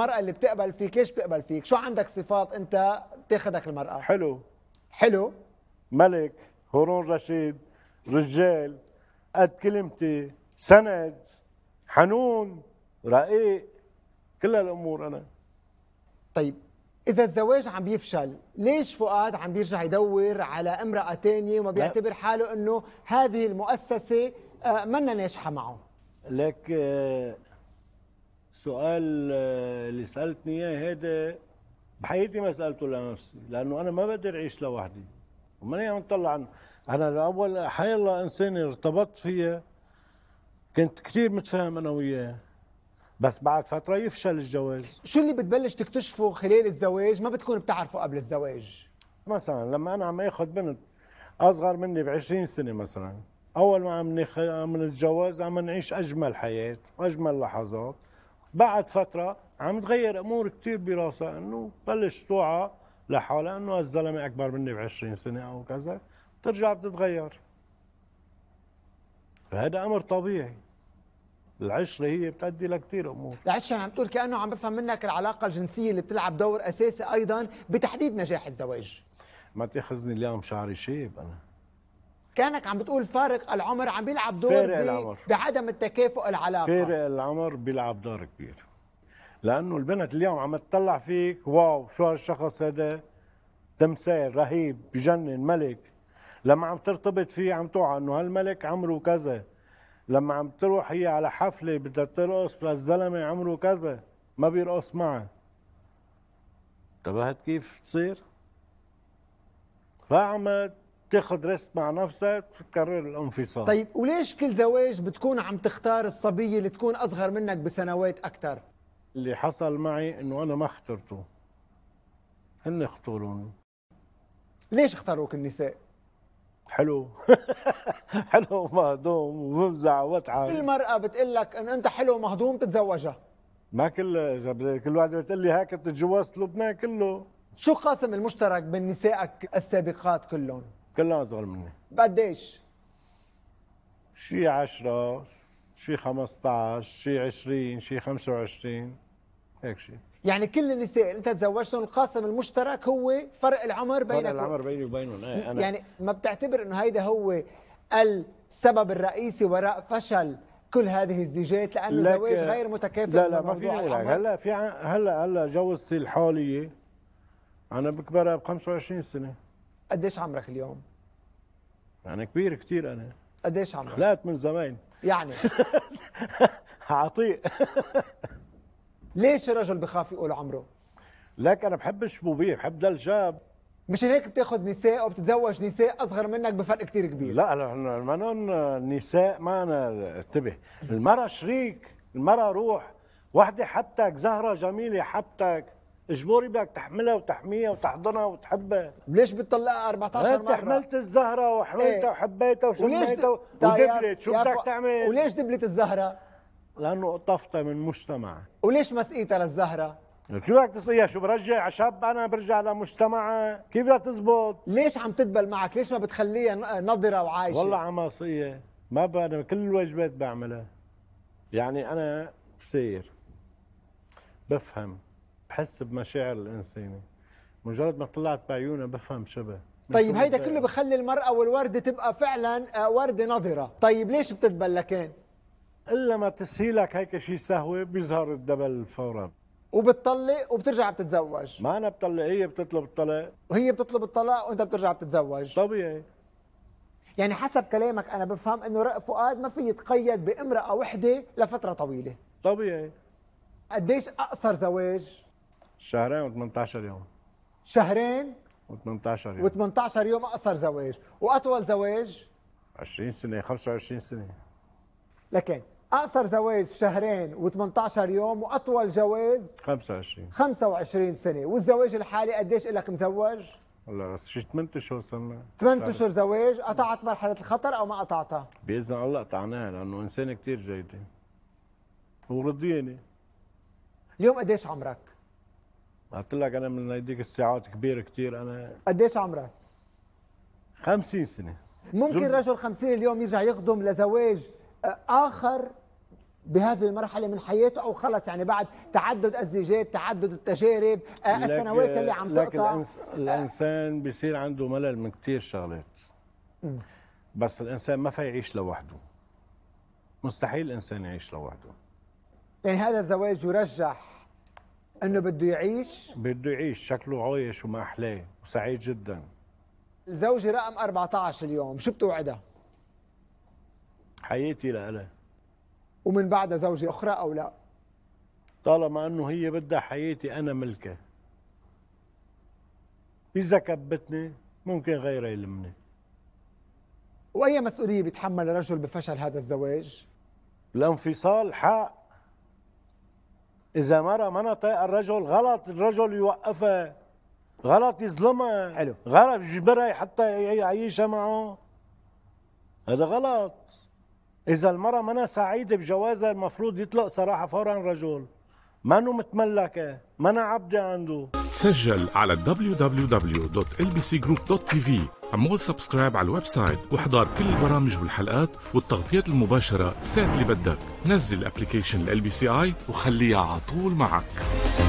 المرأة اللي بتقبل فيك ليش بتقبل فيك؟ شو عندك صفات أنت بتاخذك المرأة؟ حلو حلو ملك هرون رشيد رجال قد كلمتي سند حنون رقيق كل هالأمور أنا طيب إذا الزواج عم بيفشل ليش فؤاد عم بيرجع يدور على امرأة تانية وما بيعتبر حاله أنه هذه المؤسسة آه، منا ناجحة معه؟ لك آه سؤال آه، اللي سالتني اياه هذا بحياتي ما سالته لنفسي لانه انا ما بقدر اعيش لوحدي وماني عم اطلع عن انا الاول حي الله انسان ارتبطت فيها كنت كثير متفاهم انا وياه بس بعد فتره يفشل الجواز شو اللي بتبلش تكتشفه خلال الزواج ما بتكون بتعرفه قبل الزواج مثلا لما انا عم اخذ بنت اصغر مني ب 20 سنه مثلا اول ما عم نتجوز عم نعيش اجمل حياه واجمل لحظات بعد فتره عم تغير امور كثير براسها انه بلش توعى لحالها انه هالزلمه اكبر مني ب 20 سنه او كذا بترجع بتتغير فهذا امر طبيعي العشره هي بتأدي لكثير امور العشره عم تقول كانه عم بفهم منك العلاقه الجنسيه اللي بتلعب دور اساسي ايضا بتحديد نجاح الزواج ما تاخذني اليوم شعري شيب انا كانك عم بتقول فارق العمر عم بيلعب دور فارق العمر. بعدم التكافؤ العلاقه فارق العمر بيلعب دور كبير لانه البنت اليوم عم تطلع فيك واو شو هالشخص هذا تمثال رهيب بجنن ملك لما عم ترتبط فيه عم توقع انه هالملك عمره كذا لما عم تروح هي على حفله بدها ترقص للزلمه عمره كذا ما بيرقص معها انتبهت كيف تصير؟ فعمت تاخذ ريست مع نفسك تكرر الانفصال طيب وليش كل زواج بتكون عم تختار الصبيه اللي تكون اصغر منك بسنوات اكثر اللي حصل معي انه انا ما اخترته هن اختاروني ليش اختاروك النساء حلو حلو ومهضوم وبمزع كل المرأة بتقول لك ان انت حلو ومهضوم بتتزوجها ما كل كل واحد بتقول لي هيك تجوزت لبنان كله شو قاسم المشترك بين نسائك السابقات كلهم؟ كلهم اصغر مني قديش؟ شي 10 شي 15 شي 20 شي 25 هيك شيء يعني كل النساء اللي انت تزوجتهم القاسم المشترك هو فرق العمر بينك فرق العمر بيني وبينهم ايه أنا يعني ما بتعتبر انه هيدا هو السبب الرئيسي وراء فشل كل هذه الزيجات لانه زواج غير متكافئ لا لا ما في هلا في هلا هلا جوزتي الحاليه انا بكبرها ب 25 سنه قديش عمرك اليوم؟ يعني كبير كثير انا قديش عمرك؟ خلقت من زمان يعني عطيق ليش الرجل بخاف يقول عمره؟ لك انا بحب الشبوبيه بحب دل شاب مش هيك بتاخذ نساء وبتتزوج نساء اصغر منك بفرق كتير كبير لا لا منهم النساء انا انتبه المراه شريك المراه روح وحده حبتك زهره جميله حبتك اجباري بدك تحملها وتحميها وتحضنها وتحبها ليش بتطلقها 14 إيه، مره؟ حملت الزهره وحملتها ايه؟ وحبيتها وسميتها و... ودبلت شو بدك تعمل؟ وليش دبلت الزهره؟ لانه قطفتها من مجتمع وليش مسقيتها للزهره؟ شو بدك تسقيها شو برجع عشاب انا برجع لمجتمع كيف بدها تزبط ليش عم تدبل معك ليش ما بتخليها نظره وعايشه والله عم اسقيها ما انا كل الواجبات بعملها يعني انا بصير بفهم بحس بمشاعر الانسانه مجرد ما طلعت بعيونها بفهم شبه طيب هيدا كله بخلي المرأة والوردة تبقى فعلا آه، وردة نظرة طيب ليش بتدبل لكان إلا ما تسهيلك هيك شيء سهوة بيظهر الدبل فورا وبتطلق وبترجع بتتزوج ما أنا بطلق هي بتطلب الطلاق وهي بتطلب الطلاق وأنت بترجع بتتزوج طبيعي يعني حسب كلامك أنا بفهم أنه رأي فؤاد ما في يتقيد بامرأة وحدة لفترة طويلة طبيعي قديش أقصر زواج شهرين و18 يوم شهرين و18 يوم و18 يوم اقصر زواج واطول زواج 20 سنه 25 سنه لكن اقصر زواج شهرين و18 يوم واطول جواز 25 25 سنه والزواج الحالي قديش الك مزوج والله بس شي 8 اشهر صرنا 8 اشهر زواج قطعت مرحله الخطر او ما قطعتها باذن الله قطعناها لانه انسانه كثير جيده ورضيانه اليوم قديش عمرك قلت لك انا من هيديك الساعات كبير كثير انا قديش عمرك؟ 50 سنه ممكن جمد. رجل 50 اليوم يرجع يقدم لزواج آه، اخر بهذه المرحله من حياته او خلص يعني بعد تعدد الزيجات تعدد التجارب آه، السنوات اللي عم تقطع لكن الانس... الانسان بيصير عنده ملل من كثير شغلات م. بس الانسان ما في يعيش لوحده مستحيل الانسان يعيش لوحده يعني هذا الزواج يرجح انه بده يعيش بده يعيش شكله عايش وما احلاه وسعيد جدا الزوجه رقم 14 اليوم شو بتوعدها؟ حياتي لها ومن بعدها زوجه اخرى او لا؟ طالما انه هي بدها حياتي انا ملكها اذا كبتني ممكن غيرها يلمني واي مسؤوليه بيتحمل رجل بفشل هذا الزواج؟ الانفصال حق إذا مرة ما طايقة الرجل غلط الرجل يوقفها غلط يظلمها حلو غلط يجبرها حتى يعيشها معه هذا غلط إذا المرأة ما سعيدة بجوازها المفروض يطلق صراحة فورا الرجل منو متملكة منا عبدة عنده سجل على www.lbcgroup.tv عمول سبسكرايب على الويب سايت واحضر كل البرامج والحلقات والتغطيات المباشرة ساعة اللي بدك نزل الابلكيشن ال بي سي اي وخليها على طول معك